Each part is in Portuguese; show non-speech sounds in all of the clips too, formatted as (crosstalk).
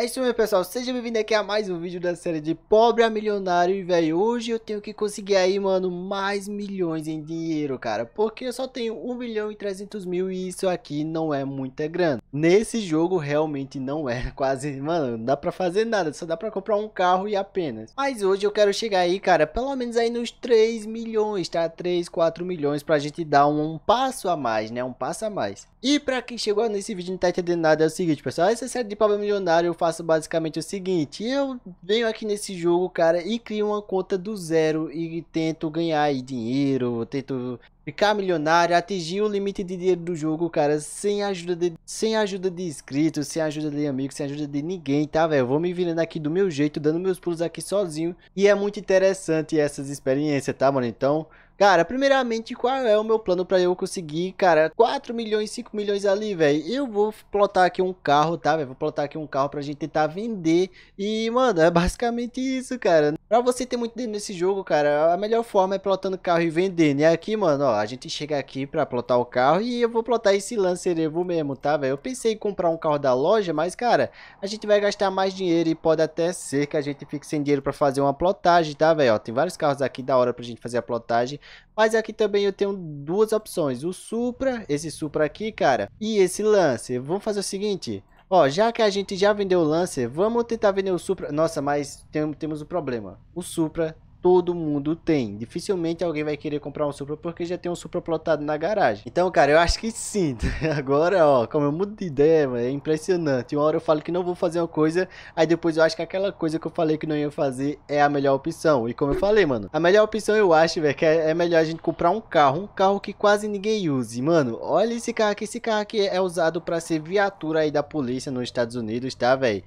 É isso mesmo, pessoal. Seja bem-vindo aqui a mais um vídeo da série de Pobre a Milionário. E, velho, hoje eu tenho que conseguir aí, mano, mais milhões em dinheiro, cara. Porque eu só tenho 1 milhão e 300 mil e isso aqui não é muita grana. Nesse jogo, realmente não é (laughs) quase, mano, não dá pra fazer nada. Só dá pra comprar um carro e apenas. Mas hoje eu quero chegar aí, cara, pelo menos aí nos 3 milhões, tá? 3, 4 milhões pra gente dar um, um passo a mais, né? Um passo a mais. E pra quem chegou nesse vídeo e não tá entendendo nada, é o seguinte, pessoal. Essa série de Pobre Milionário eu faço faço basicamente o seguinte: eu venho aqui nesse jogo, cara, e crio uma conta do zero e tento ganhar aí, dinheiro, tento ficar milionário, atingir o limite de dinheiro do jogo, cara, sem ajuda de, sem ajuda de inscritos, sem ajuda de amigos, sem ajuda de ninguém, tá, velho? Vou me virando aqui do meu jeito, dando meus pulos aqui sozinho. E é muito interessante essas experiências, tá, mano? Então, Cara, primeiramente, qual é o meu plano para eu conseguir, cara, 4 milhões, 5 milhões ali, velho? Eu vou plotar aqui um carro, tá, velho? Vou plotar aqui um carro pra gente tentar vender. E, mano, é basicamente isso, cara. Pra você ter muito dinheiro nesse jogo, cara, a melhor forma é plotando carro e vendendo. E aqui, mano, ó, a gente chega aqui pra plotar o carro e eu vou plotar esse Lancer Evo mesmo, tá, velho? Eu pensei em comprar um carro da loja, mas, cara, a gente vai gastar mais dinheiro e pode até ser que a gente fique sem dinheiro pra fazer uma plotagem, tá, velho? Tem vários carros aqui da hora pra gente fazer a plotagem. Mas aqui também eu tenho duas opções, o Supra, esse Supra aqui, cara, e esse Lancer. Vamos fazer o seguinte, Ó, já que a gente já vendeu o Lancer, vamos tentar vender o Supra. Nossa, mas tem, temos um problema. O Supra todo mundo tem. Dificilmente alguém vai querer comprar um Supra porque já tem um Supra plotado na garagem. Então, cara, eu acho que sim. (laughs) Né? Agora, ó, como eu mudo de ideia, mano, é impressionante. Uma hora eu falo que não vou fazer uma coisa, aí depois eu acho que aquela coisa que eu falei que não ia fazer é a melhor opção. E como eu falei, mano, a melhor opção eu acho, velho, que é, é melhor a gente comprar um carro, um carro que quase ninguém use. Mano, olha esse carro aqui, esse carro aqui é usado para ser viatura aí da polícia nos Estados Unidos, tá, velho?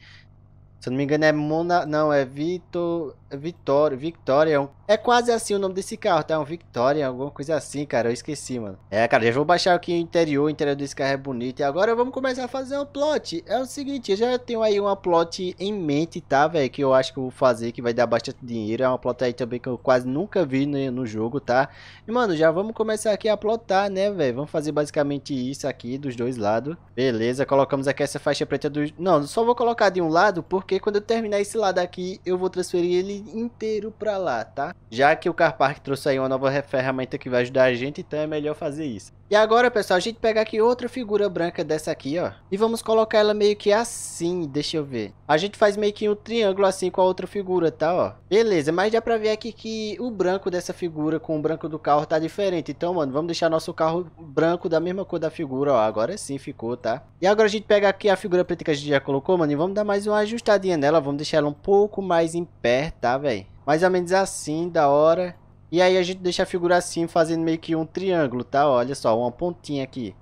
Se eu não me engano é Mona... Não, é Vitor... Vitória, Victoria é, é quase assim o nome desse carro, tá? Um Victoria, alguma coisa assim, cara. Eu esqueci, mano. É, cara, já vou baixar aqui o interior. O interior desse carro é bonito. E agora vamos começar a fazer um plot. É o seguinte, eu já tenho aí uma plot em mente, tá, velho? Que eu acho que eu vou fazer, que vai dar bastante dinheiro. É uma plot aí também que eu quase nunca vi no, no jogo, tá? E, mano, já vamos começar aqui a plotar, né, velho? Vamos fazer basicamente isso aqui dos dois lados. Beleza, colocamos aqui essa faixa preta dos... Não, só vou colocar de um lado, porque quando eu terminar esse lado aqui, eu vou transferir ele inteiro para lá, tá? Já que o Carpark trouxe aí uma nova ferramenta que vai ajudar a gente, então é melhor fazer isso. E agora, pessoal, a gente pega aqui outra figura branca dessa aqui, ó. E vamos colocar ela meio que assim, deixa eu ver. A gente faz meio que um triângulo assim com a outra figura, tá, ó. Beleza, mas dá pra ver aqui que o branco dessa figura com o branco do carro tá diferente. Então, mano, vamos deixar nosso carro branco da mesma cor da figura, ó. Agora sim ficou, tá? E agora a gente pega aqui a figura preta que a gente já colocou, mano, e vamos dar mais uma ajustadinha nela. Vamos deixar ela um pouco mais em pé, tá? velho. Mais ou menos assim, da hora. E aí a gente deixa a figura assim, fazendo meio que um triângulo, tá? Olha só, uma pontinha aqui.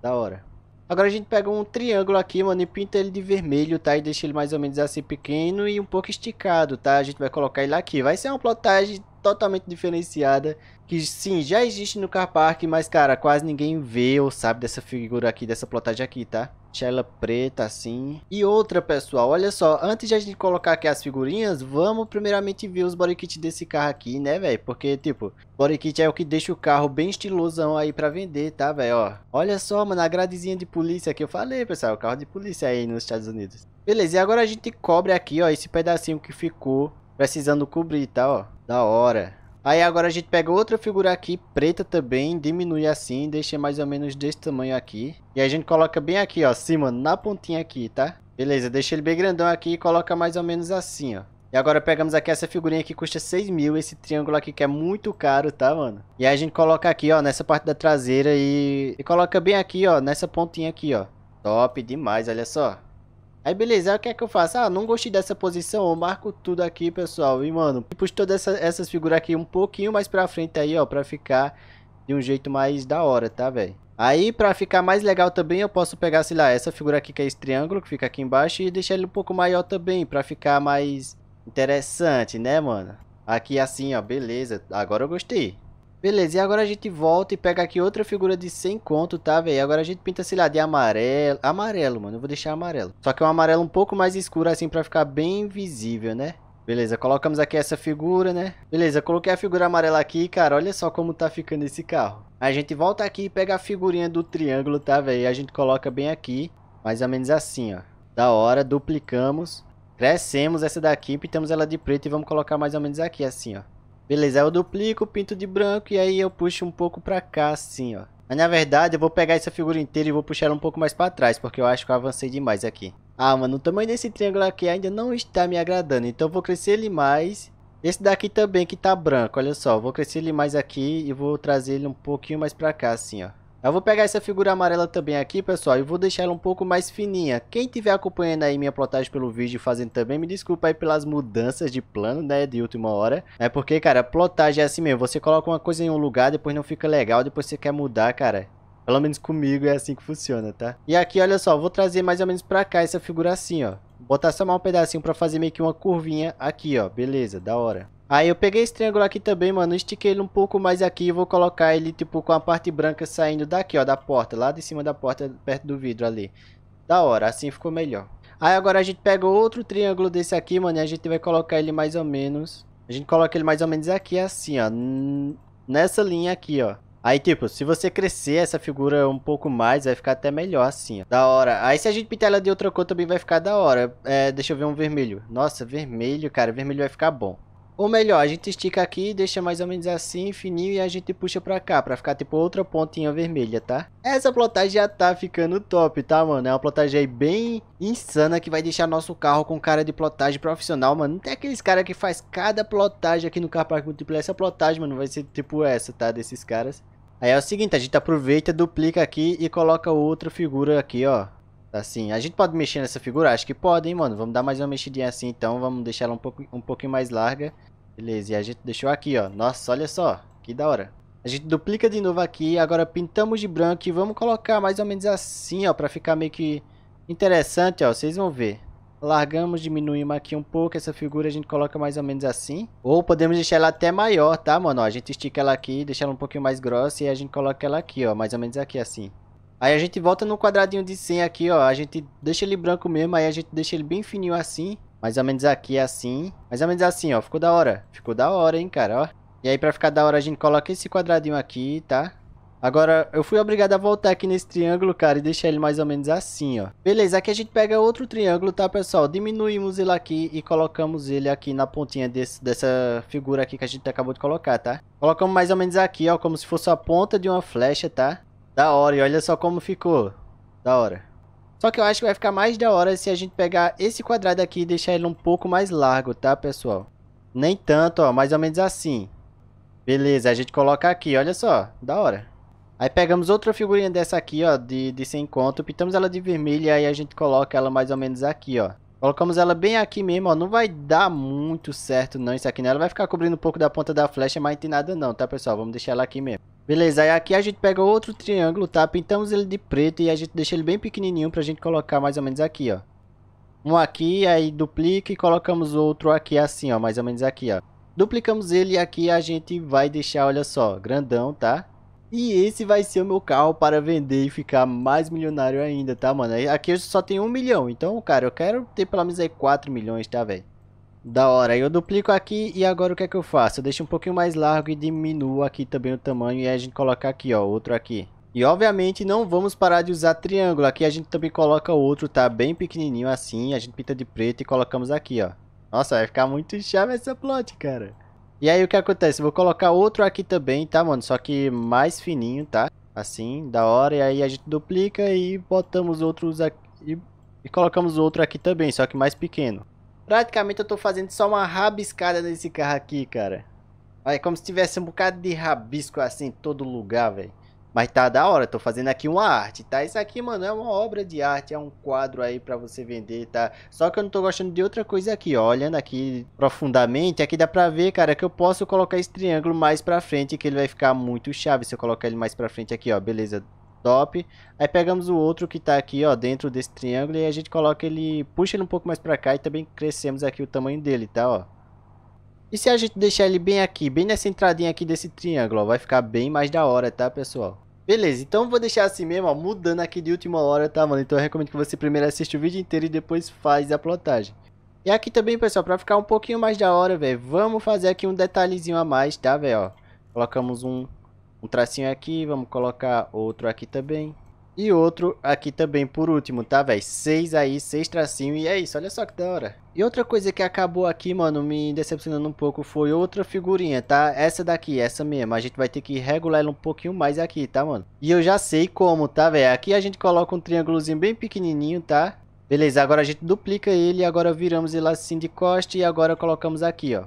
Da hora. Agora a gente pega um triângulo aqui, mano, e pinta ele de vermelho, tá? E deixa ele mais ou menos assim pequeno e um pouco esticado, tá? A gente vai colocar ele aqui. Vai ser uma plotagem totalmente diferenciada, que sim, já existe no car park, mas cara, quase ninguém vê ou sabe dessa figura aqui, dessa plotagem aqui, tá? Tela preta assim. E outra, pessoal, olha só, antes de a gente colocar aqui as figurinhas, vamos primeiramente ver os body kit desse carro aqui, né, velho? Porque, tipo, body kit é o que deixa o carro bem estilosão aí pra vender, tá, velho? Ó, olha só, mano, a gradezinha de polícia que eu falei, pessoal, o carro de polícia aí nos Estados Unidos. Beleza, e agora a gente cobre aqui, ó, esse pedacinho que ficou Precisando cobrir e tá, tal, ó. Da hora. Aí agora a gente pega outra figura aqui, preta também, diminui assim, deixa mais ou menos desse tamanho aqui. E a gente coloca bem aqui, ó, cima, na pontinha aqui, tá? Beleza, deixa ele bem grandão aqui e coloca mais ou menos assim, ó. E agora pegamos aqui essa figurinha que custa 6 mil, esse triângulo aqui que é muito caro, tá, mano? E aí a gente coloca aqui, ó, nessa parte da traseira e... e coloca bem aqui, ó, nessa pontinha aqui, ó. Top demais, olha só. Aí beleza, aí o que é que eu faço? Ah, não gostei dessa posição, eu marco tudo aqui, pessoal. E mano, puxo todas essa, essas figuras aqui um pouquinho mais pra frente aí, ó, pra ficar de um jeito mais da hora, tá, velho? Aí, pra ficar mais legal também, eu posso pegar, sei lá, essa figura aqui que é esse triângulo, que fica aqui embaixo, e deixar ele um pouco maior também, pra ficar mais interessante, né, mano? Aqui assim, ó, beleza. Agora eu gostei. Beleza, e agora a gente volta e pega aqui outra figura de 100 conto, tá, velho? Agora a gente pinta, sei lá, de amarelo. Amarelo, mano, eu vou deixar amarelo. Só que é um amarelo um pouco mais escuro, assim, pra ficar bem visível, né? Beleza, colocamos aqui essa figura, né? Beleza, coloquei a figura amarela aqui, cara, olha só como tá ficando esse carro. A gente volta aqui e pega a figurinha do triângulo, tá, velho? A gente coloca bem aqui, mais ou menos assim, ó. Da hora, duplicamos, crescemos essa daqui, pintamos ela de preto e vamos colocar mais ou menos aqui, assim, ó. Beleza, eu duplico, pinto de branco e aí eu puxo um pouco pra cá, assim, ó. Mas na verdade eu vou pegar essa figura inteira e vou puxar ela um pouco mais pra trás, porque eu acho que eu avancei demais aqui. Ah, mano, o tamanho desse triângulo aqui ainda não está me agradando, então eu vou crescer ele mais. Esse daqui também que tá branco, olha só, vou crescer ele mais aqui e vou trazer ele um pouquinho mais pra cá, assim, ó. Eu vou pegar essa figura amarela também aqui, pessoal, e vou deixar ela um pouco mais fininha. Quem estiver acompanhando aí minha plotagem pelo vídeo e fazendo também, me desculpa aí pelas mudanças de plano, né, de última hora. É porque, cara, plotagem é assim mesmo, você coloca uma coisa em um lugar, depois não fica legal, depois você quer mudar, cara. Pelo menos comigo é assim que funciona, tá? E aqui, olha só, vou trazer mais ou menos pra cá essa figura assim, ó. Botar só mais um pedacinho pra fazer meio que uma curvinha aqui, ó. Beleza, da hora. Aí eu peguei esse triângulo aqui também, mano, estiquei ele um pouco mais aqui e vou colocar ele, tipo, com a parte branca saindo daqui, ó, da porta, lá de cima da porta, perto do vidro ali. Da hora, assim ficou melhor. Aí agora a gente pega outro triângulo desse aqui, mano, e a gente vai colocar ele mais ou menos... A gente coloca ele mais ou menos aqui, assim, ó, nessa linha aqui, ó. Aí, tipo, se você crescer essa figura um pouco mais, vai ficar até melhor assim, ó. Da hora. Aí, se a gente pintar ela de outra cor, também vai ficar da hora. É, deixa eu ver um vermelho. Nossa, vermelho, cara. Vermelho vai ficar bom. Ou melhor, a gente estica aqui, deixa mais ou menos assim, fininho, e a gente puxa pra cá, pra ficar tipo outra pontinha vermelha, tá? Essa plotagem já tá ficando top, tá, mano? É uma plotagem aí bem insana que vai deixar nosso carro com cara de plotagem profissional, mano. Não tem aqueles caras que faz cada plotagem aqui no Car Park Multiplayer. Essa plotagem, mano, vai ser tipo essa, tá? Desses caras. Aí é o seguinte, a gente aproveita, duplica aqui e coloca outra figura aqui, ó. Assim, a gente pode mexer nessa figura? Acho que pode, hein, mano. Vamos dar mais uma mexidinha assim, então. Vamos deixar ela um, pouco, um pouquinho mais larga. Beleza, e a gente deixou aqui, ó. Nossa, olha só. Que da hora. A gente duplica de novo aqui. Agora pintamos de branco e vamos colocar mais ou menos assim, ó. Pra ficar meio que interessante, ó. Vocês vão ver. Largamos, diminuímos aqui um pouco. Essa figura a gente coloca mais ou menos assim. Ou podemos deixar ela até maior, tá, mano? Ó, a gente estica ela aqui, deixa ela um pouquinho mais grossa. E a gente coloca ela aqui, ó. Mais ou menos aqui, assim. Aí a gente volta no quadradinho de 100 aqui, ó. A gente deixa ele branco mesmo, aí a gente deixa ele bem fininho assim. Mais ou menos aqui, assim. Mais ou menos assim, ó. Ficou da hora. Ficou da hora, hein, cara, ó. E aí pra ficar da hora a gente coloca esse quadradinho aqui, tá? Agora, eu fui obrigado a voltar aqui nesse triângulo, cara, e deixar ele mais ou menos assim, ó. Beleza, aqui a gente pega outro triângulo, tá, pessoal? Diminuímos ele aqui e colocamos ele aqui na pontinha desse, dessa figura aqui que a gente acabou de colocar, tá? Colocamos mais ou menos aqui, ó, como se fosse a ponta de uma flecha, tá? Da hora, e olha só como ficou. Da hora. Só que eu acho que vai ficar mais da hora se a gente pegar esse quadrado aqui e deixar ele um pouco mais largo, tá, pessoal? Nem tanto, ó, mais ou menos assim. Beleza, a gente coloca aqui, olha só, da hora. Aí pegamos outra figurinha dessa aqui, ó, de, de sem conto, pintamos ela de vermelho e aí a gente coloca ela mais ou menos aqui, ó. Colocamos ela bem aqui mesmo, ó. Não vai dar muito certo não isso aqui, né? Ela vai ficar cobrindo um pouco da ponta da flecha, mas não tem nada não, tá, pessoal? Vamos deixar ela aqui mesmo. Beleza, aí aqui a gente pega outro triângulo, tá? Pintamos ele de preto e a gente deixa ele bem pequenininho pra gente colocar mais ou menos aqui, ó. Um aqui, aí duplica e colocamos outro aqui assim, ó. Mais ou menos aqui, ó. Duplicamos ele e aqui a gente vai deixar, olha só, grandão, tá? E esse vai ser o meu carro para vender e ficar mais milionário ainda, tá, mano? Aqui eu só tenho um milhão, então, cara, eu quero ter pelo menos aí 4 milhões, tá, velho? Da hora, eu duplico aqui e agora o que é que eu faço? Eu deixo um pouquinho mais largo e diminuo aqui também o tamanho e a gente coloca aqui, ó, outro aqui. E obviamente não vamos parar de usar triângulo, aqui a gente também coloca outro, tá bem pequenininho assim, a gente pinta de preto e colocamos aqui, ó. Nossa, vai ficar muito chave essa plot, cara. E aí o que acontece? Vou colocar outro aqui também, tá, mano? Só que mais fininho, tá? Assim, da hora. E aí a gente duplica e botamos outros aqui. E, colocamos outro aqui também, só que mais pequeno. Praticamente eu tô fazendo só uma rabiscada nesse carro aqui, cara. é como se tivesse um bocado de rabisco assim em todo lugar, velho. Mas tá da hora, tô fazendo aqui uma arte, tá? Isso aqui, mano, é uma obra de arte, é um quadro aí pra você vender, tá? Só que eu não tô gostando de outra coisa aqui, ó. Olhando aqui profundamente, aqui dá pra ver, cara, que eu posso colocar esse triângulo mais pra frente, que ele vai ficar muito chave se eu colocar ele mais pra frente aqui, ó. Beleza, top. Aí pegamos o outro que tá aqui, ó, dentro desse triângulo e a gente coloca ele, puxa ele um pouco mais pra cá e também crescemos aqui o tamanho dele, tá, ó. E se a gente deixar ele bem aqui, bem nessa entradinha aqui desse triângulo, ó, vai ficar bem mais da hora, tá, pessoal? Beleza, então vou deixar assim mesmo, ó, mudando aqui de última hora, tá, mano? Então eu recomendo que você primeiro assista o vídeo inteiro e depois faz a plotagem. E aqui também, pessoal, pra ficar um pouquinho mais da hora, velho, vamos fazer aqui um detalhezinho a mais, tá, velho, ó. Colocamos um, um tracinho aqui, vamos colocar outro aqui também. E outro aqui também por último, tá, velho? Seis aí, seis tracinho e é isso, olha só que da hora. E outra coisa que acabou aqui, mano, me decepcionando um pouco foi outra figurinha, tá? Essa daqui, essa mesmo. A gente vai ter que regular ela um pouquinho mais aqui, tá, mano? E eu já sei como, tá, velho? Aqui a gente coloca um triângulozinho bem pequenininho, tá? Beleza, agora a gente duplica ele, agora viramos ele assim de costa e agora colocamos aqui, ó.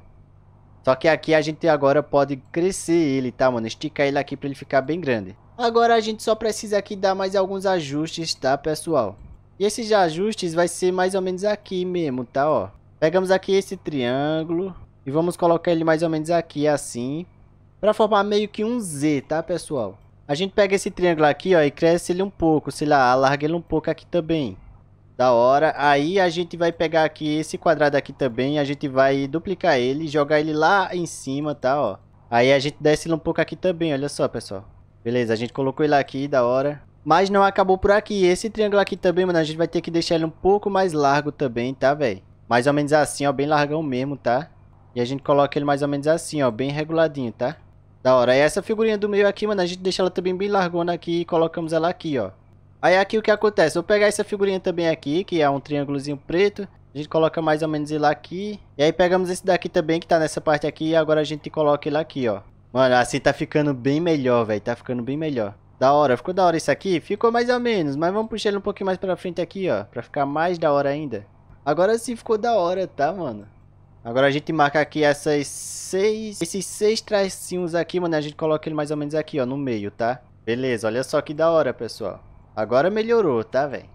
Só que aqui a gente agora pode crescer ele, tá, mano? Esticar ele aqui pra ele ficar bem grande. Agora a gente só precisa aqui dar mais alguns ajustes, tá, pessoal? E esses ajustes vai ser mais ou menos aqui mesmo, tá, ó. Pegamos aqui esse triângulo e vamos colocar ele mais ou menos aqui, assim. Pra formar meio que um Z, tá, pessoal? A gente pega esse triângulo aqui, ó, e cresce ele um pouco, sei lá, alarga ele um pouco aqui também. Da hora. Aí a gente vai pegar aqui esse quadrado aqui também, a gente vai duplicar ele, jogar ele lá em cima, tá, ó. Aí a gente desce ele um pouco aqui também, olha só, pessoal. Beleza, a gente colocou ele aqui, da hora. Mas não acabou por aqui. Esse triângulo aqui também, mano, a gente vai ter que deixar ele um pouco mais largo também, tá, velho? Mais ou menos assim, ó, bem largão mesmo, tá? E a gente coloca ele mais ou menos assim, ó, bem reguladinho, tá? Da hora. E essa figurinha do meio aqui, mano, a gente deixa ela também bem largona aqui e colocamos ela aqui, ó. Aí aqui o que acontece? Eu vou pegar essa figurinha também aqui, que é um triângulozinho preto. A gente coloca mais ou menos ele aqui. E aí pegamos esse daqui também, que tá nessa parte aqui. E agora a gente coloca ele aqui, ó. Mano, assim tá ficando bem melhor, velho. Tá ficando bem melhor. Da hora. Ficou da hora isso aqui? Ficou mais ou menos, mas vamos puxar ele um pouquinho mais pra frente aqui, ó. Pra ficar mais da hora ainda. Agora sim ficou da hora, tá, mano? Agora a gente marca aqui essas seis... Esses seis tracinhos aqui, mano. A gente coloca ele mais ou menos aqui, ó. No meio, tá? Beleza, olha só que da hora, pessoal. Agora melhorou, tá, velho?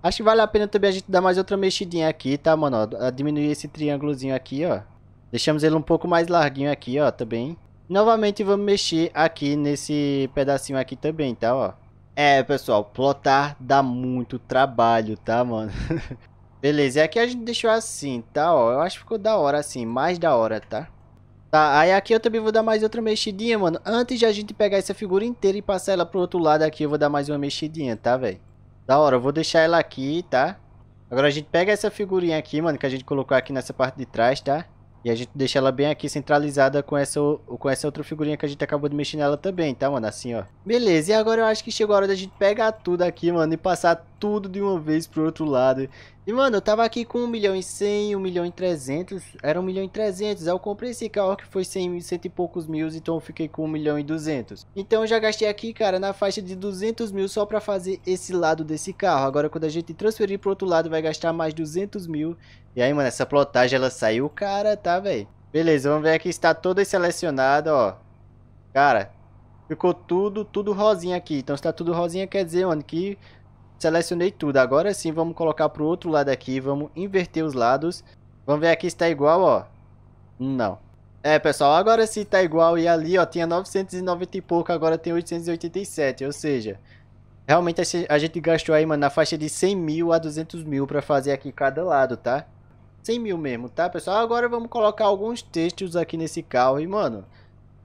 Acho que vale a pena também a gente dar mais outra mexidinha aqui, tá, mano? Ó, diminuir esse triângulozinho aqui, ó. Deixamos ele um pouco mais larguinho aqui, ó, também. Novamente vamos mexer aqui nesse pedacinho aqui também, tá, ó. É, pessoal, plotar dá muito trabalho, tá, mano? (laughs) Beleza, e aqui a gente deixou assim, tá, ó. Eu acho que ficou da hora assim, mais da hora, tá? Tá, aí aqui eu também vou dar mais outra mexidinha, mano. Antes de a gente pegar essa figura inteira e passar ela pro outro lado aqui, eu vou dar mais uma mexidinha, tá, velho? Da hora, eu vou deixar ela aqui, tá? Agora a gente pega essa figurinha aqui, mano, que a gente colocou aqui nessa parte de trás, tá? E a gente deixa ela bem aqui centralizada com essa, com essa outra figurinha que a gente acabou de mexer nela também, tá, mano? Assim, ó. Beleza, e agora eu acho que chegou a hora da gente pegar tudo aqui, mano, e passar tudo de uma vez pro outro lado. E, mano, eu tava aqui com 1 milhão e 100, 1 milhão e 300, era 1 milhão e 300. Aí eu comprei esse carro que foi 100, cento e poucos mil, então eu fiquei com 1 milhão e 200. Então eu já gastei aqui, cara, na faixa de 200 mil só pra fazer esse lado desse carro. Agora quando a gente transferir pro outro lado vai gastar mais 200 mil. E aí, mano, essa plotagem ela saiu cara, tá, velho? Beleza, vamos ver aqui, está toda selecionada, ó. Cara, ficou tudo, tudo rosinha aqui. Então se tá tudo rosinha quer dizer, mano, que Selecionei tudo. Agora sim, vamos colocar para o outro lado aqui. Vamos inverter os lados. Vamos ver aqui se está igual, ó. Não. É, pessoal, agora sim está igual. E ali, ó, tinha 990 e pouco, agora tem 887. Ou seja, realmente a gente gastou aí, mano, na faixa de 100 mil a 200 mil para fazer aqui cada lado, tá? 100 mil mesmo, tá, pessoal? Agora vamos colocar alguns textos aqui nesse carro. E, mano,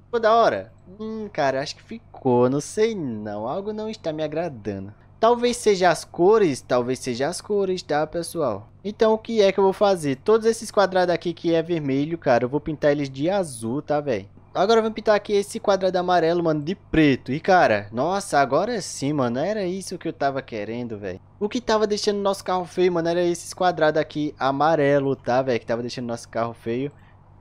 ficou da hora? Hum, cara, acho que ficou. Não sei não. Algo não está me agradando. Talvez seja as cores, talvez seja as cores, tá, pessoal? Então, o que é que eu vou fazer? Todos esses quadrados aqui que é vermelho, cara, eu vou pintar eles de azul, tá, velho? Agora eu vou pintar aqui esse quadrado amarelo, mano, de preto. E, cara, nossa, agora sim, mano, era isso que eu tava querendo, velho. O que tava deixando nosso carro feio, mano, era esses quadrados aqui amarelo, tá, velho? Que tava deixando nosso carro feio.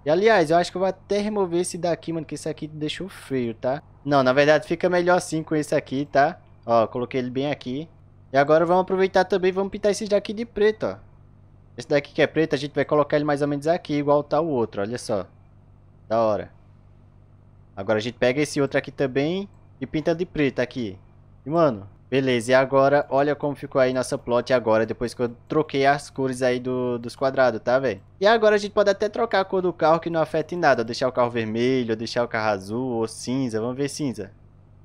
E, aliás, eu acho que eu vou até remover esse daqui, mano, que esse aqui deixou feio, tá? Não, na verdade, fica melhor assim com esse aqui, tá? Ó, coloquei ele bem aqui. E agora vamos aproveitar também e vamos pintar esse daqui de preto, ó. Esse daqui que é preto, a gente vai colocar ele mais ou menos aqui, igual tá o outro, olha só. Da hora. Agora a gente pega esse outro aqui também e pinta de preto aqui. E, mano, beleza. E agora, olha como ficou aí nossa plot agora, depois que eu troquei as cores aí do, dos quadrados, tá, velho? E agora a gente pode até trocar a cor do carro que não afeta em nada. deixar o carro vermelho, deixar o carro azul ou cinza. Vamos ver cinza.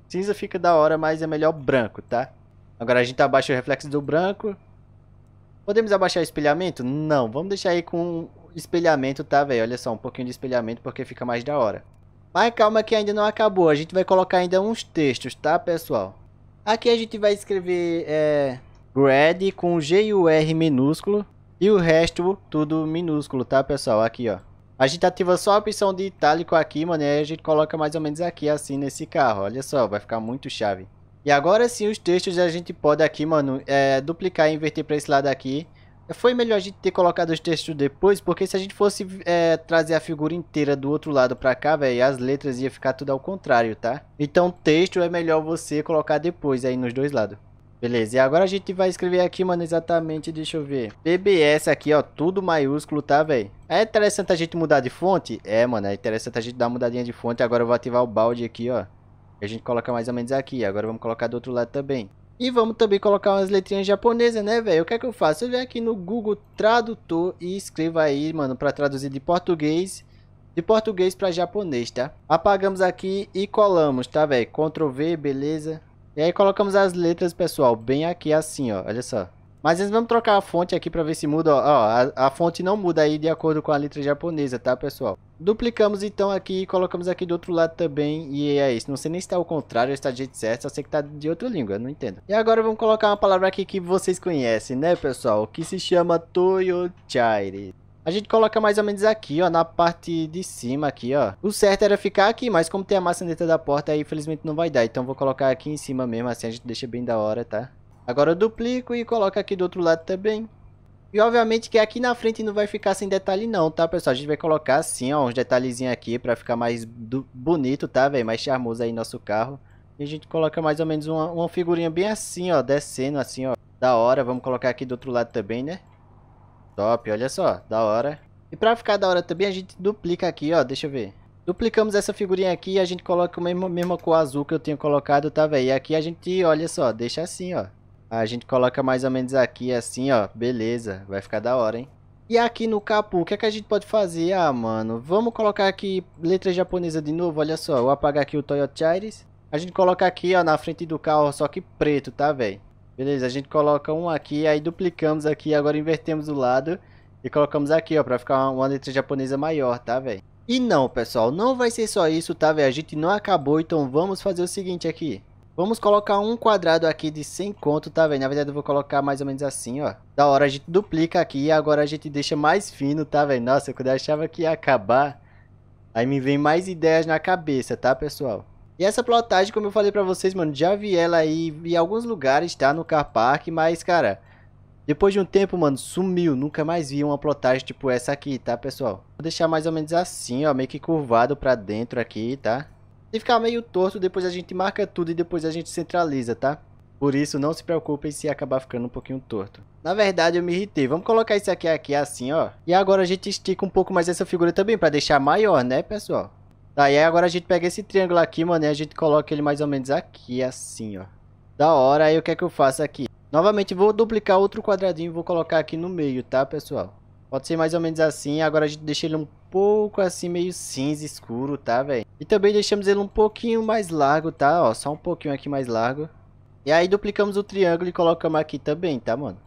Cinza fica da hora, mas é melhor branco, tá? Agora a gente abaixa o reflexo do branco. Podemos abaixar o espelhamento? Não, vamos deixar aí com espelhamento, tá, velho? Olha só, um pouquinho de espelhamento porque fica mais da hora. Mas calma que ainda não acabou, a gente vai colocar ainda uns textos, tá, pessoal? Aqui a gente vai escrever é, grad com G e o R minúsculo e o resto tudo minúsculo, tá, pessoal? Aqui, ó. A gente ativa só a opção de itálico aqui, mano, e aí a gente coloca mais ou menos aqui, assim, nesse carro. Olha só, vai ficar muito chave. E agora sim, os textos a gente pode aqui, mano, é, duplicar e inverter para esse lado aqui. Foi melhor a gente ter colocado os textos depois, porque se a gente fosse é, trazer a figura inteira do outro lado pra cá, velho, as letras ia ficar tudo ao contrário, tá? Então texto é melhor você colocar depois aí nos dois lados. Beleza, e agora a gente vai escrever aqui, mano, exatamente, deixa eu ver. PBS aqui, ó, tudo maiúsculo, tá, velho? É interessante a gente mudar de fonte? É, mano, é interessante a gente dar uma mudadinha de fonte. Agora eu vou ativar o balde aqui, ó. E a gente coloca mais ou menos aqui. Agora vamos colocar do outro lado também. E vamos também colocar umas letrinhas japonesas, né, velho? O que é que eu faço? Eu venho aqui no Google Tradutor e escrevo aí, mano, pra traduzir de português de português para japonês, tá? Apagamos aqui e colamos, tá, velho? Ctrl V, beleza? E aí colocamos as letras, pessoal, bem aqui assim, ó. Olha só. Mas nós vamos trocar a fonte aqui para ver se muda, ó. a, a, fonte não muda aí de acordo com a letra japonesa, tá, pessoal? Duplicamos então aqui e colocamos aqui do outro lado também. E é isso. Não sei nem se tá ao contrário ou se tá do jeito certo, só sei que tá de outra língua, não entendo. E agora vamos colocar uma palavra aqui que vocês conhecem, né, pessoal? Que se chama Toyochairi a gente coloca mais ou menos aqui, ó, na parte de cima aqui, ó. O certo era ficar aqui, mas como tem a maçaneta da porta, aí infelizmente não vai dar. Então vou colocar aqui em cima mesmo, assim a gente deixa bem da hora, tá? Agora eu duplico e coloco aqui do outro lado também. E obviamente que aqui na frente não vai ficar sem detalhe não, tá pessoal? A gente vai colocar assim, ó, uns detalhezinhos aqui pra ficar mais bonito, tá, velho? Mais charmoso aí nosso carro. E a gente coloca mais ou menos uma, uma figurinha bem assim, ó, descendo assim, ó. Da hora, vamos colocar aqui do outro lado também, né? Top, olha só, da hora. E pra ficar da hora também, a gente duplica aqui, ó, deixa eu ver. Duplicamos essa figurinha aqui e a gente coloca o mesmo, mesma cor azul que eu tinha colocado, tá, velho? E aqui a gente, olha só, deixa assim, ó. A gente coloca mais ou menos aqui, assim, ó. Beleza, vai ficar da hora, hein? E aqui no capu, o que, é que a gente pode fazer? Ah, mano, vamos colocar aqui letra japonesa de novo, olha só. vou apagar aqui o Toyota Charis. A gente coloca aqui, ó, na frente do carro, só que preto, tá, velho? Beleza, a gente coloca um aqui, aí duplicamos aqui, agora invertemos o lado e colocamos aqui, ó, pra ficar uma, letra japonesa maior, tá, velho? E não, pessoal, não vai ser só isso, tá, velho? A gente não acabou, então vamos fazer o seguinte aqui. Vamos colocar um quadrado aqui de 100 conto, tá, velho? Na verdade, eu vou colocar mais ou menos assim, ó. Da hora, a gente duplica aqui e agora a gente deixa mais fino, tá, velho? Nossa, quando eu achava que ia acabar, aí me vem mais ideias na cabeça, tá, pessoal? E essa plotagem, como eu falei pra vocês, mano, já vi ela aí em alguns lugares, tá? No car park, mas, cara, depois de um tempo, mano, sumiu. Nunca mais vi uma plotagem tipo essa aqui, tá, pessoal? Vou deixar mais ou menos assim, ó, meio que curvado pra dentro aqui, tá? Se ficar meio torto, depois a gente marca tudo e depois a gente centraliza, tá? Por isso, não se preocupem se acabar ficando um pouquinho torto. Na verdade, eu me irritei. Vamos colocar isso aqui, aqui assim, ó. E agora a gente estica um pouco mais essa figura também, pra deixar maior, né, pessoal? Tá, e agora a gente pega esse triângulo aqui, mano, e a gente coloca ele mais ou menos aqui, assim, ó. Da hora, aí o que é que eu faço aqui? Novamente vou duplicar outro quadradinho e vou colocar aqui no meio, tá, pessoal? Pode ser mais ou menos assim, agora a gente deixa ele um pouco assim, meio cinza escuro, tá, velho? E também deixamos ele um pouquinho mais largo, tá, ó, só um pouquinho aqui mais largo. E aí duplicamos o triângulo e colocamos aqui também, tá, mano?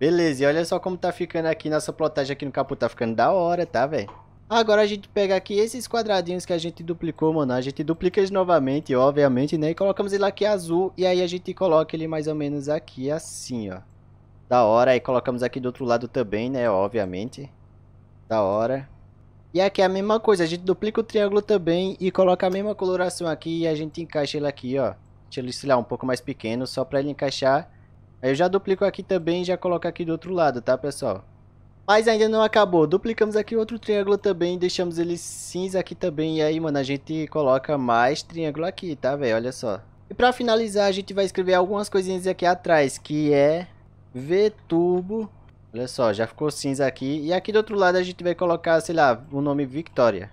Beleza, e olha só como tá ficando aqui nossa plotagem aqui no capô, tá ficando da hora, tá, velho? Agora a gente pega aqui esses quadradinhos que a gente duplicou, mano. A gente duplica eles novamente, obviamente, né? E colocamos ele aqui azul. E aí a gente coloca ele mais ou menos aqui, assim, ó. Da hora. E colocamos aqui do outro lado também, né? Obviamente. Da hora. E aqui é a mesma coisa. A gente duplica o triângulo também e coloca a mesma coloração aqui. E a gente encaixa ele aqui, ó. Deixa ele, sei um pouco mais pequeno, só pra ele encaixar. Aí eu já duplico aqui também e já coloco aqui do outro lado, tá, pessoal? Mas ainda não acabou. Duplicamos aqui outro triângulo também, deixamos ele cinza aqui também. E aí, mano, a gente coloca mais triângulo aqui, tá, velho? Olha só. E pra finalizar, a gente vai escrever algumas coisinhas aqui atrás, que é V Turbo. Olha só, já ficou cinza aqui. E aqui do outro lado a gente vai colocar, sei lá, o nome Victoria.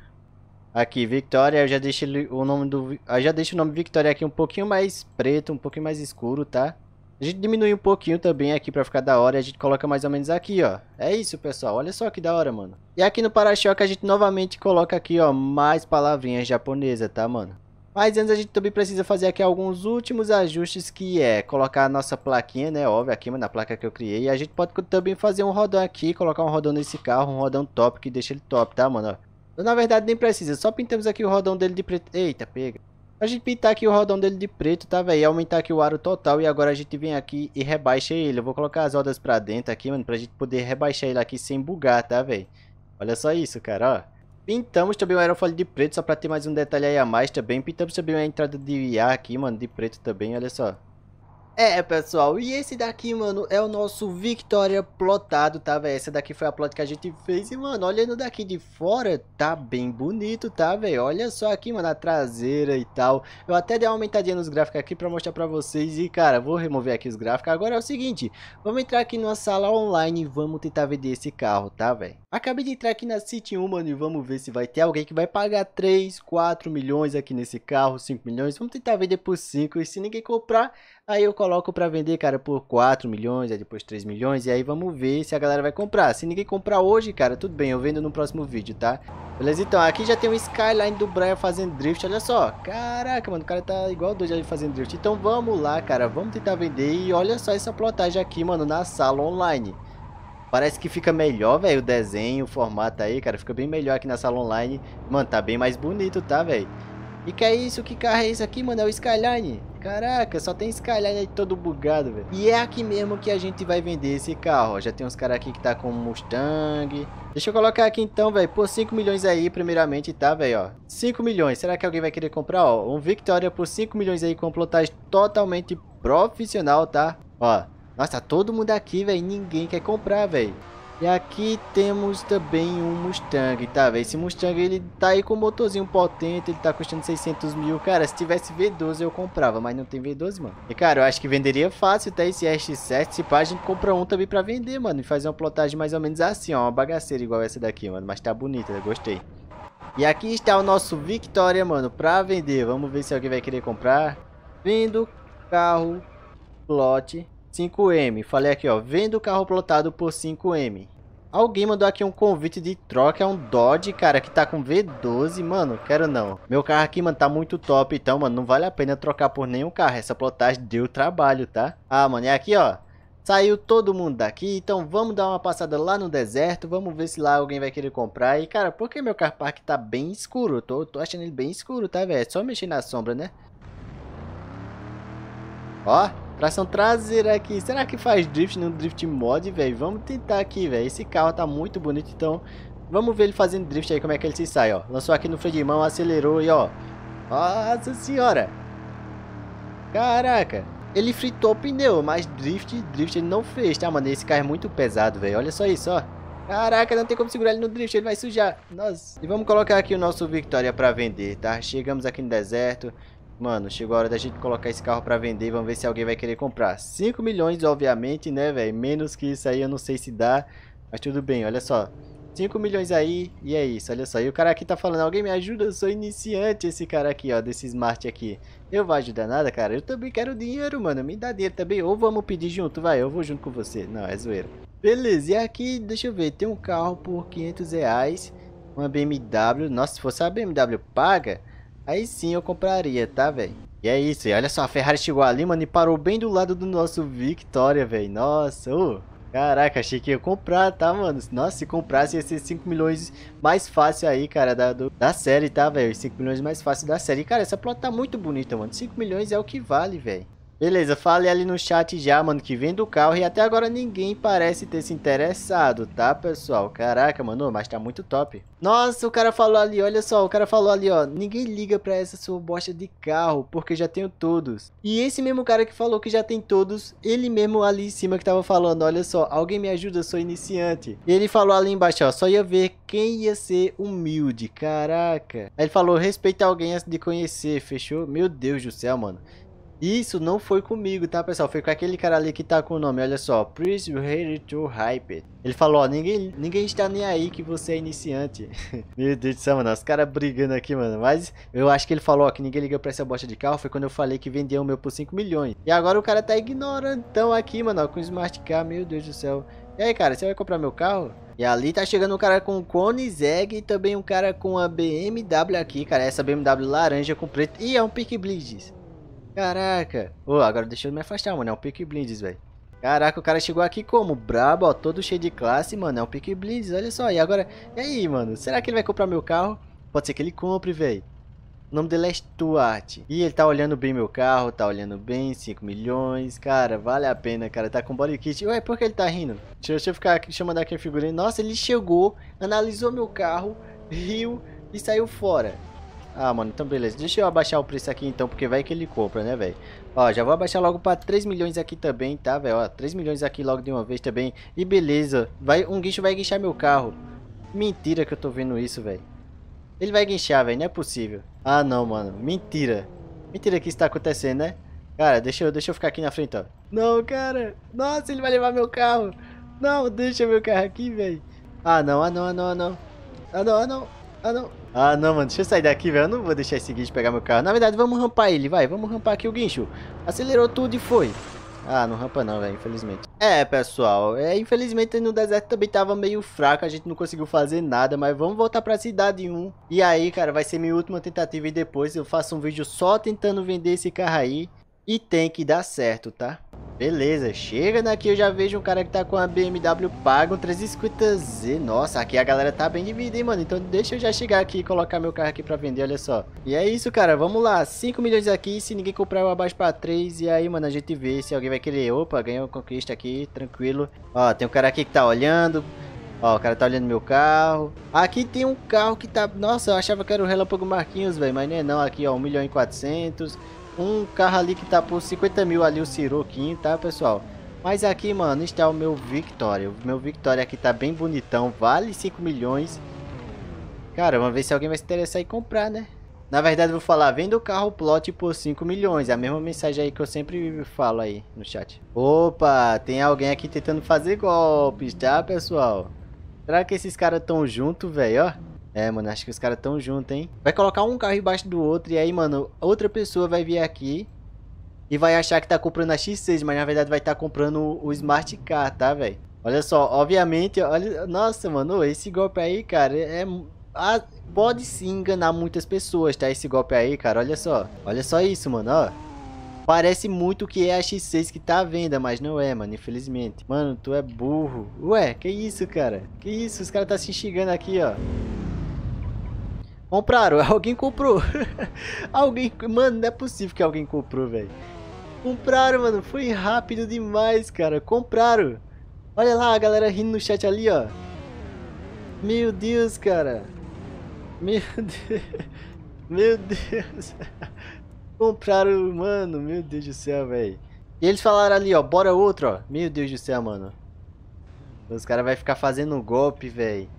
Aqui, Victoria, eu já deixei o nome do... Eu já deixo o nome Victoria aqui um pouquinho mais preto, um pouquinho mais escuro, tá? A gente diminui um pouquinho também aqui pra ficar da hora e a gente coloca mais ou menos aqui, ó. É isso, pessoal. Olha só que da hora, mano. E aqui no para-choque a gente novamente coloca aqui, ó, mais palavrinhas japonesa, tá, mano? Mas antes a gente também precisa fazer aqui alguns últimos ajustes, que é colocar a nossa plaquinha, né, óbvio, aqui mano, na placa que eu criei. E a gente pode também fazer um rodão aqui, colocar um rodão nesse carro, um rodão top, que deixa ele top, tá, mano? Na verdade nem precisa, só pintamos aqui o rodão dele de preto. Eita, pega. A gente pintar aqui o rodão dele de preto, tá, velho? E aumentar aqui o aro total. E agora a gente vem aqui e rebaixa ele. Eu vou colocar as rodas pra dentro aqui, mano, pra gente poder rebaixar ele aqui sem bugar, tá, velho? Olha só isso, cara, ó. Pintamos também o aerofólio de preto, só pra ter mais um detalhe aí a mais também. Pintamos também a entrada de ar aqui, mano, de preto também, olha só. É, pessoal, e esse daqui, mano, é o nosso Victoria plotado, tá, velho? Essa daqui foi a plot que a gente fez e, mano, olhando daqui de fora, tá bem bonito, tá, velho? Olha só aqui, mano, a traseira e tal. Eu até dei uma aumentadinha nos gráficos aqui pra mostrar pra vocês e, cara, vou remover aqui os gráficos. Agora é o seguinte, vamos entrar aqui numa sala online e vamos tentar vender esse carro, tá, velho? Acabei de entrar aqui na City 1, mano, e vamos ver se vai ter alguém que vai pagar 3, 4 milhões aqui nesse carro, 5 milhões. Vamos tentar vender por 5 e se ninguém comprar, aí eu coloco pra vender, cara, por 4 milhões, aí depois 3 milhões. E aí vamos ver se a galera vai comprar. Se ninguém comprar hoje, cara, tudo bem, eu vendo no próximo vídeo, tá? Beleza, então, aqui já tem um Skyline do Brian fazendo drift, olha só. Caraca, mano, o cara tá igual doido ali fazendo drift. Então vamos lá, cara, vamos tentar vender e olha só essa plotagem aqui, mano, na sala online. Parece que fica melhor, velho, o desenho, o formato aí, cara. Fica bem melhor aqui na sala online. Mano, tá bem mais bonito, tá, velho? E que é isso? Que carro é isso aqui, mano? É o Skyline. Caraca, só tem Skyline aí todo bugado, velho. E é aqui mesmo que a gente vai vender esse carro. Já tem uns caras aqui que tá com Mustang. Deixa eu colocar aqui então, velho. Por 5 milhões aí, primeiramente, tá, velho, ó. 5 milhões. Será que alguém vai querer comprar, ó? Um Victoria por 5 milhões aí com plotagem totalmente profissional, tá? Ó, nossa, tá todo mundo aqui, velho, ninguém quer comprar, velho. E aqui temos também um Mustang, tá, velho? Esse Mustang, ele tá aí com um motorzinho potente, ele tá custando 600 mil. Cara, se tivesse V12 eu comprava, mas não tem V12, mano. E, cara, eu acho que venderia fácil, tá? Esse RX-7, se pá, a gente compra um também pra vender, mano. E fazer uma plotagem mais ou menos assim, ó. Uma bagaceira igual essa daqui, mano. Mas tá bonita, gostei. E aqui está o nosso Victoria, mano, pra vender. Vamos ver se alguém vai querer comprar. Vindo, carro, lote. 5M. Falei aqui, ó. Vendo o carro plotado por 5M. Alguém mandou aqui um convite de troca, é um Dodge, cara, que tá com V12, mano, quero não. Meu carro aqui, mano, tá muito top, então, mano, não vale a pena trocar por nenhum carro, essa plotagem deu trabalho, tá? Ah, mano, é aqui, ó, Saiu todo mundo daqui, então vamos dar uma passada lá no deserto, vamos ver se lá alguém vai querer comprar. E cara, por que meu carpark tá bem escuro? Eu tô, tô achando ele bem escuro, tá, velho? É só mexer na sombra, né? Ó, Tração traseira aqui. Será que faz drift no drift mod, velho? Vamos tentar aqui, velho. Esse carro tá muito bonito, então vamos ver ele fazendo drift aí, como é que ele se sai, ó. Lançou aqui no freio de mão, acelerou e ó. Nossa senhora. Caraca. Ele fritou o pneu, mas drift, drift ele não fez, tá, mano? Esse carro é muito pesado, velho. Olha só isso, ó. Caraca, não tem como segurar ele no drift, ele vai sujar. Nossa. E vamos colocar aqui o nosso Victoria pra vender, tá? Chegamos aqui no deserto. Mano, chegou a hora da gente colocar esse carro pra vender. Vamos ver se alguém vai querer comprar. 5 milhões, obviamente, né, velho? Menos que isso aí, eu não sei se dá. Mas tudo bem, olha só. 5 milhões aí, e é isso, olha só. E o cara aqui tá falando, alguém me ajuda, eu sou iniciante esse cara aqui, ó, desse Smart aqui. Eu vou ajudar nada, cara, eu também quero dinheiro, mano, me dá dinheiro também, ou vamos pedir junto, vai, eu vou junto com você. Não, é zoeira. Beleza, e aqui, deixa eu ver, tem um carro por 500 reais, uma BMW, nossa, se fosse a BMW paga, Aí sim eu compraria, tá, velho? E é isso, e olha só, a Ferrari chegou ali, mano, e parou bem do lado do nosso Victoria, velho. Nossa, ô. Caraca, achei que ia comprar, tá, mano? Nossa, se comprasse ia ser 5 milhões mais fácil aí, cara, da, do, da série, tá, velho? 5 milhões mais fácil da série. E, cara, essa plota tá muito bonita, mano. 5 milhões é o que vale, velho. Beleza, falei ali no chat já, mano, que vem do carro e até agora ninguém parece ter se interessado, tá, pessoal? Caraca, mano, mas tá muito top. Nossa, o cara falou ali, olha só, o cara falou ali, ó, ninguém liga pra essa sua bosta de carro, porque já tenho todos. E esse mesmo cara que falou que já tem todos, ele mesmo ali em cima que tava falando, olha só, alguém me ajuda, sou iniciante. ele falou ali embaixo, ó, só ia ver quem ia ser humilde, caraca. Aí ele falou, respeita alguém antes de conhecer, fechou? Meu Deus do céu, mano. Isso não foi comigo, tá, pessoal? Foi com aquele cara ali que tá com o nome, olha só. Please ready to hype. Ele falou, ó, ninguém, ninguém está nem aí que você é iniciante. (laughs) Meu Deus do céu, mano, os caras brigando aqui, mano. Mas eu acho que ele falou, ó, que ninguém ligou pra essa bosta de carro. Foi quando eu falei que vendia o meu por 5 milhões. E agora o cara tá ignorando aqui, mano, ó, com o Smart Car, meu Deus do céu. E aí, cara, você vai comprar meu carro? E ali tá chegando um cara com Koenigsegg e também um cara com a BMW aqui, cara. Essa BMW laranja com preto. E é um Peak Blitz. Caraca. Ô, oh, agora deixa eu me afastar, mano. É um pick Blinds, velho. Caraca, o cara chegou aqui como? Brabo, ó, todo cheio de classe, mano. É um pick Blinds, olha só. E agora, e aí, mano? Será que ele vai comprar meu carro? Pode ser que ele compre, velho. O nome dele é Stuart. E ele tá olhando bem meu carro, tá olhando bem, 5 milhões. Cara, vale a pena, cara. Tá com body kit. Ué, por que ele tá rindo? Deixa, deixa eu ficar aqui, chamando aqui a figurinha. Nossa, ele chegou, analisou meu carro, riu e saiu fora. Ah, mano, então beleza. Deixa eu abaixar o preço aqui então, porque vai que ele compra, né, velho? Ó, já vou abaixar logo pra 3 milhões aqui também, tá, velho? Ó, 3 milhões aqui logo de uma vez também. E beleza, vai, um guincho vai guinchar meu carro. Mentira que eu tô vendo isso, velho. Ele vai guinchar, velho, não é possível. Ah, não, mano, mentira. Mentira que isso tá acontecendo, né? Cara, deixa eu, deixa eu ficar aqui na frente, ó. Não, cara. Nossa, ele vai levar meu carro. Não, deixa meu carro aqui, velho. Ah, não, ah, não, ah, não, ah, não. Ah, não, ah, não. Ah, não. Ah, não, mano. Deixa eu sair daqui, velho. Eu não vou deixar esse guincho pegar meu carro. Na verdade, vamos rampar ele, vai. Vamos rampar aqui o guincho. Acelerou tudo e foi. Ah, não rampa não, velho, infelizmente. É, pessoal, é, infelizmente no deserto também tava meio fraco, a gente não conseguiu fazer nada, mas vamos voltar pra cidade 1. E aí, cara, vai ser minha última tentativa e depois eu faço um vídeo só tentando vender esse carro aí. E tem que dar certo, tá? Beleza, chega daqui, eu já vejo um cara que tá com a BMW paga, um 350Z. Nossa, aqui a galera tá bem dividida, hein, mano? Então deixa eu já chegar aqui e colocar meu carro aqui pra vender, olha só. E é isso, cara, vamos lá. 5 milhões aqui, se ninguém comprar eu abaixo pra 3. E aí, mano, a gente vê se alguém vai querer. Opa, ganhou conquista aqui, tranquilo. Ó, tem um cara aqui que tá olhando. Ó, o cara tá olhando meu carro. Aqui tem um carro que tá... Nossa, eu achava que era o Relâmpago Marquinhos, velho, mas não é não. Aqui, ó, 1 milhão e 400 um carro ali que tá por 50 mil ali, o Siroquinho, tá, pessoal? Mas aqui, mano, está o meu Victoria. O meu Victoria aqui tá bem bonitão, vale 5 milhões. Cara, vamos ver se alguém vai se interessar em comprar, né? Na verdade, vou falar, vendo o carro plot por 5 milhões. É a mesma mensagem aí que eu sempre falo aí no chat. Opa, tem alguém aqui tentando fazer golpes, tá, pessoal? Será que esses caras estão juntos, velho? Ó. É, mano, acho que os caras tão juntos, hein? Vai colocar um carro embaixo do outro e aí, mano, outra pessoa vai vir aqui e vai achar que tá comprando a X6, mas na verdade vai estar tá comprando o Smart Car, tá, velho? Olha só, obviamente, olha... Nossa, mano, esse golpe aí, cara, é... Ah, pode sim enganar muitas pessoas, tá? Esse golpe aí, cara, olha só. Olha só isso, mano, ó. Parece muito que é a X6 que tá à venda, mas não é, mano, infelizmente. Mano, tu é burro. Ué, que isso, cara? Que isso? Os caras tá se xingando aqui, ó. Compraram, (laughs) alguém comprou. (laughs) alguém, mano, não é possível que alguém comprou, velho. Compraram, mano, foi rápido demais, cara. Compraram. Olha lá a galera rindo no chat ali, ó. Meu Deus, cara. Meu (laughs) Deus. Meu Deus. Compraram, mano. Meu Deus do céu, velho. E eles falaram ali, ó. Bora outro, ó. Meu Deus do céu, mano. Os caras vão ficar fazendo golpe, velho.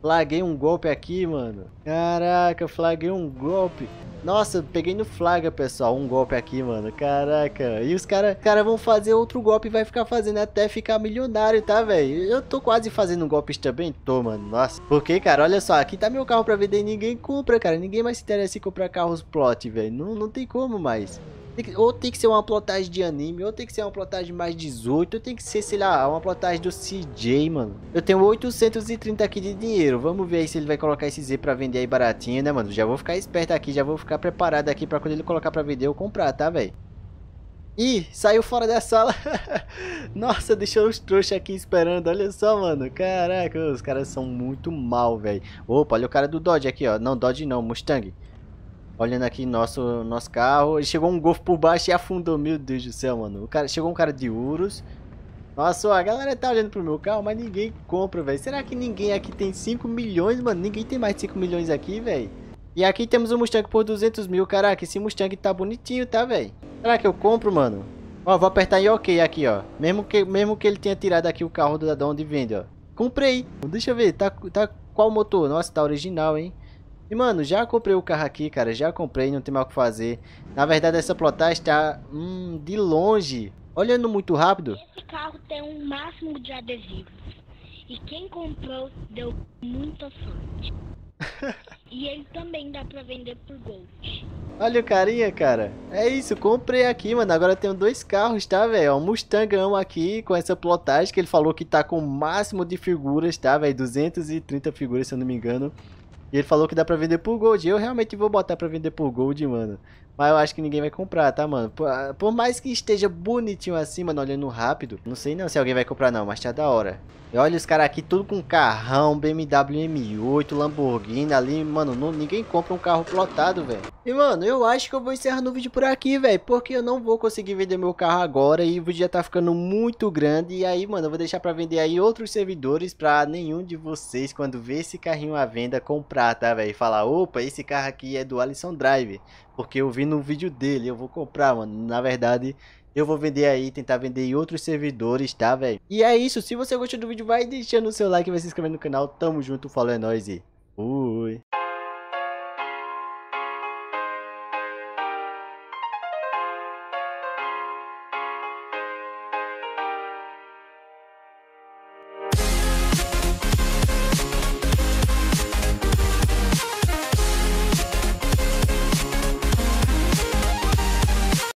Flaguei um golpe aqui, mano. Caraca, flaguei um golpe. Nossa, peguei no flaga, pessoal, um golpe aqui, mano. Caraca. E os caras cara vão fazer outro golpe e vai ficar fazendo até ficar milionário, tá, velho? Eu tô quase fazendo um golpe também? Tô, mano. Nossa. Porque, cara, olha só. Aqui tá meu carro pra vender e ninguém compra, cara. Ninguém mais se interessa em comprar carros plot, velho. Não, não tem como mais que, ou tem que ser uma plotagem de anime, ou tem que ser uma plotagem mais 18, ou tem que ser, sei lá, uma plotagem do CJ, mano. Eu tenho 830 aqui de dinheiro. Vamos ver aí se ele vai colocar esse Z pra vender aí baratinho, né, mano? Já vou ficar esperto aqui, já vou ficar preparado aqui pra quando ele colocar pra vender eu comprar, tá, velho? Ih, saiu fora da sala. (laughs) Nossa, deixou os trouxas aqui esperando. Olha só, mano. Caraca, os caras são muito mal, velho. Opa, olha o cara do Dodge aqui, ó. Não, Dodge não, Mustang olhando aqui nosso, nosso carro. E chegou um golfo por baixo e afundou. Meu Deus do céu, mano. O cara, chegou um cara de Urus. Nossa, a galera tá olhando pro meu carro, mas ninguém compra, velho. Será que ninguém aqui tem 5 milhões, mano? Ninguém tem mais de 5 milhões aqui, velho. E aqui temos um Mustang por 200 mil. Caraca, esse Mustang tá bonitinho, tá, velho? Será que eu compro, mano? Ó, vou apertar em OK aqui, ó. Mesmo que, mesmo que ele tenha tirado aqui o carro da onde vende, ó. Comprei. Deixa eu ver, tá, tá qual motor? Nossa, tá original, hein? E, mano, já comprei o carro aqui, cara. Já comprei, não tem mais o que fazer. Na verdade, essa plotagem está hum, de longe. Olhando muito rápido. Esse carro tem um máximo de adesivos. E quem comprou deu muita sorte. (laughs) e ele também dá pra vender por gold. Olha o carinha, cara. É isso, comprei aqui, mano. Agora tenho dois carros, tá, velho? Um Mustangão aqui com essa plotagem que ele falou que tá com o máximo de figuras, tá, velho? 230 figuras, se eu não me engano. E ele falou que dá pra vender por gold. Eu realmente vou botar pra vender por gold, mano. Mas eu acho que ninguém vai comprar, tá, mano? Por, ah, por mais que esteja bonitinho assim, mano, olhando rápido. Não sei não se alguém vai comprar não, mas tá da hora. E olha os caras aqui, tudo com carrão, BMW M8, Lamborghini ali. Mano, não, ninguém compra um carro plotado, velho. E, mano, eu acho que eu vou encerrar no vídeo por aqui, velho. Porque eu não vou conseguir vender meu carro agora. E o vídeo já tá ficando muito grande. E aí, mano, eu vou deixar pra vender aí outros servidores. Pra nenhum de vocês, quando ver esse carrinho à venda, comprar, tá, velho? Falar, opa, esse carro aqui é do Alisson Drive. Porque eu vi no vídeo dele. Eu vou comprar, mano. Na verdade, eu vou vender aí, tentar vender em outros servidores, tá, velho? E é isso. Se você gostou do vídeo, vai deixando o seu like. Vai se inscrevendo no canal. Tamo junto. Falou, é nóis e fui.